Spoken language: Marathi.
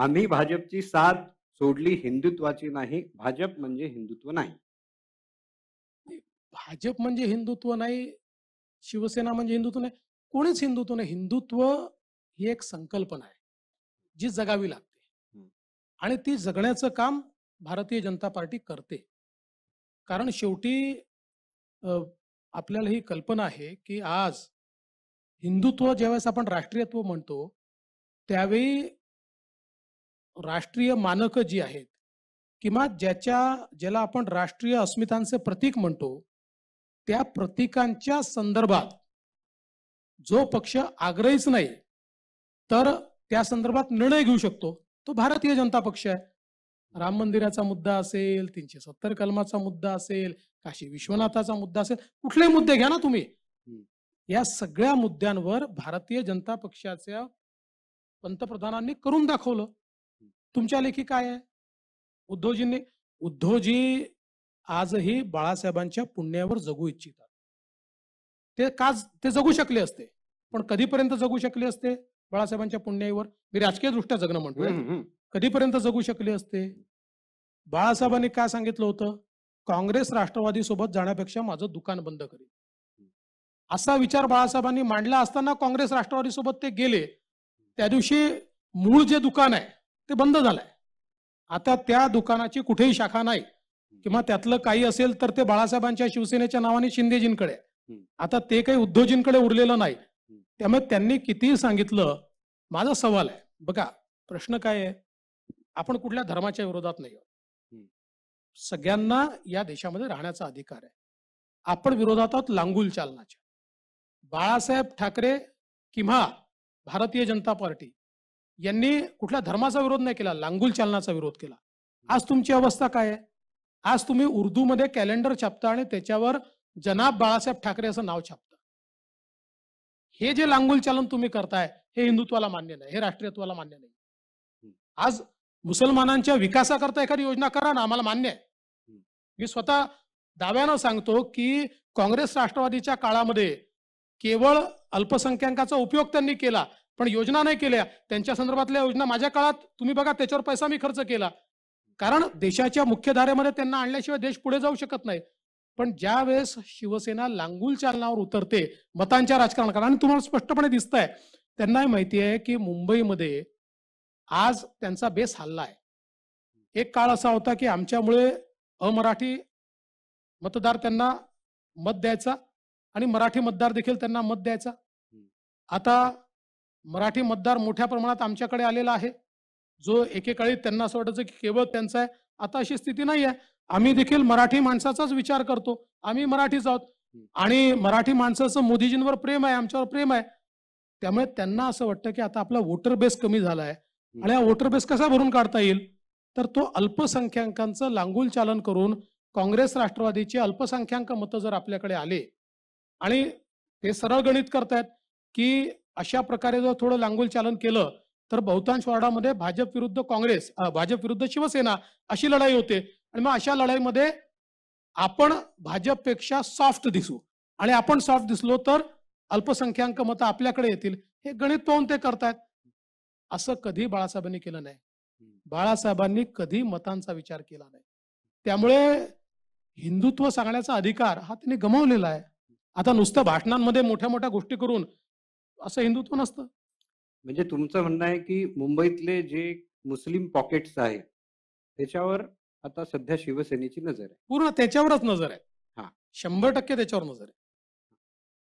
आम्ही भाजपची साथ सोडली हिंदुत्वाची नाही भाजप म्हणजे हिंदुत्व नाही भाजप म्हणजे हिंदुत्व नाही शिवसेना म्हणजे हिंदुत्व नाही कोणीच हिंदुत्व नाही हिंदुत्व ही एक संकल्पना आहे जी जगावी लागते आणि ती जगण्याचं काम भारतीय जनता पार्टी करते कारण शेवटी आपल्याला ही कल्पना आहे की आज हिंदुत्व ज्यावेळेस आपण राष्ट्रीयत्व म्हणतो त्यावेळी राष्ट्रीय मानकं जी आहेत किंवा ज्याच्या ज्याला आपण राष्ट्रीय अस्मितांचे प्रतीक म्हणतो त्या प्रतीकांच्या संदर्भात जो पक्ष आग्रहीच नाही तर त्या संदर्भात निर्णय घेऊ शकतो तो भारतीय जनता पक्ष आहे राम मंदिराचा मुद्दा असेल तीनशे सत्तर कलमाचा मुद्दा असेल काशी विश्वनाथाचा मुद्दा असेल कुठले मुद्दे घ्या ना तुम्ही या सगळ्या मुद्द्यांवर भारतीय जनता पक्षाच्या पंतप्रधानांनी करून दाखवलं तुमच्या लेखी काय आहे उद्धवजींनी उद्धवजी आजही बाळासाहेबांच्या पुण्यावर जगू इच्छितात ते काज ते जगू शकले असते पण कधीपर्यंत जगू शकले असते बाळासाहेबांच्या पुण्याईवर मी राजकीय दृष्ट्या जगणं म्हणतोय कधीपर्यंत जगू शकले असते बाळासाहेबांनी काय सांगितलं होतं काँग्रेस राष्ट्रवादी सोबत जाण्यापेक्षा माझं दुकान बंद करेल असा विचार बाळासाहेबांनी मांडला असताना काँग्रेस राष्ट्रवादी सोबत ते गेले त्या दिवशी मूळ जे दुकान आहे ते बंद झालंय आता त्या दुकानाची कुठेही शाखा नाही किंवा त्यातलं काही असेल तर ते बाळासाहेबांच्या शिवसेनेच्या नावाने शिंदेजींकडे आता ते काही उद्धवजींकडे उरलेलं नाही त्यामुळे त्यांनी कितीही सांगितलं माझा सवाल आहे बघा प्रश्न काय आहे आपण कुठल्या धर्माच्या विरोधात नाही आहोत सगळ्यांना या देशामध्ये राहण्याचा अधिकार आहे आपण विरोधात आहोत लांगुल चालनाच्या बाळासाहेब ठाकरे किंवा भारतीय जनता पार्टी यांनी कुठल्या धर्माचा विरोध नाही केला लांगुल चालनाचा विरोध केला आज तुमची अवस्था काय आहे आज तुम्ही उर्दू मध्ये कॅलेंडर छापता आणि त्याच्यावर जनाब बाळासाहेब ठाकरे असं नाव छापता हे जे लांगुल चालन तुम्ही करताय हे हिंदुत्वाला मान्य नाही हे राष्ट्रीयत्वाला मान्य नाही आज मुसलमानांच्या विकासाकरता एखादी योजना करा ना आम्हाला मान्य आहे मी स्वतः दाव्यानं सांगतो की काँग्रेस राष्ट्रवादीच्या काळामध्ये केवळ अल्पसंख्याकाचा उपयोग त्यांनी केला पण योजना नाही केल्या त्यांच्या संदर्भातल्या योजना माझ्या काळात तुम्ही बघा त्याच्यावर पैसा मी खर्च केला कारण देशाच्या मुख्यधारेमध्ये त्यांना आणल्याशिवाय देश पुढे जाऊ शकत नाही पण ज्या वेळेस शिवसेना लांगूल चालनावर उतरते मतांच्या राजकारण आणि तुम्हाला स्पष्टपणे दिसत आहे त्यांनाही माहिती आहे की मुंबईमध्ये आज त्यांचा बेस हल्ला आहे एक काळ असा होता की आमच्यामुळे अमराठी मतदार त्यांना मत द्यायचा आणि मराठी मतदार देखील त्यांना मत द्यायचा आता मराठी मतदार मोठ्या प्रमाणात आमच्याकडे आलेला आहे जो एकेकाळी त्यांना असं वाटायचं की केवळ त्यांचा आहे आता अशी स्थिती नाही आहे आम्ही देखील मराठी माणसाचाच विचार करतो आम्ही मराठीच आहोत आणि मराठी माणसाचं मोदीजींवर प्रेम आहे आमच्यावर प्रेम आहे त्यामुळे त्यांना असं वाटतं की आता आपला वोटर बेस कमी झाला आहे आणि हा वोटर बेस कसा भरून काढता येईल तर तो अल्पसंख्याकांचं लांगूल चालन करून काँग्रेस राष्ट्रवादीचे अल्पसंख्याक मतं जर आपल्याकडे आले आणि ते सरळ गणित करतायत की अशा प्रकारे जर थोडं लांगोल चालन केलं तर बहुतांश वॉर्डामध्ये भाजप विरुद्ध काँग्रेस भाजप विरुद्ध शिवसेना अशी लढाई होते आणि मग अशा लढाईमध्ये आपण भाजपपेक्षा सॉफ्ट दिसू आणि आपण सॉफ्ट दिसलो तर अल्पसंख्याक मत आपल्याकडे येतील हे गणित पाहून ते करतायत असं कधी बाळासाहेबांनी केलं नाही बाळासाहेबांनी कधी मतांचा विचार केला नाही त्यामुळे हिंदुत्व सांगण्याचा अधिकार हा त्यांनी गमावलेला आहे आता नुसतं भाषणांमध्ये मोठ्या मोठ्या गोष्टी करून असं हिंदुत्व नसतं म्हणजे तुमचं म्हणणं आहे की मुंबईतले जे मुस्लिम पॉकेट्स आहेत त्याच्यावर आता सध्या शिवसेनेची नजर आहे पूर्ण त्याच्यावरच नजर आहे हा शंभर टक्के त्याच्यावर नजर आहे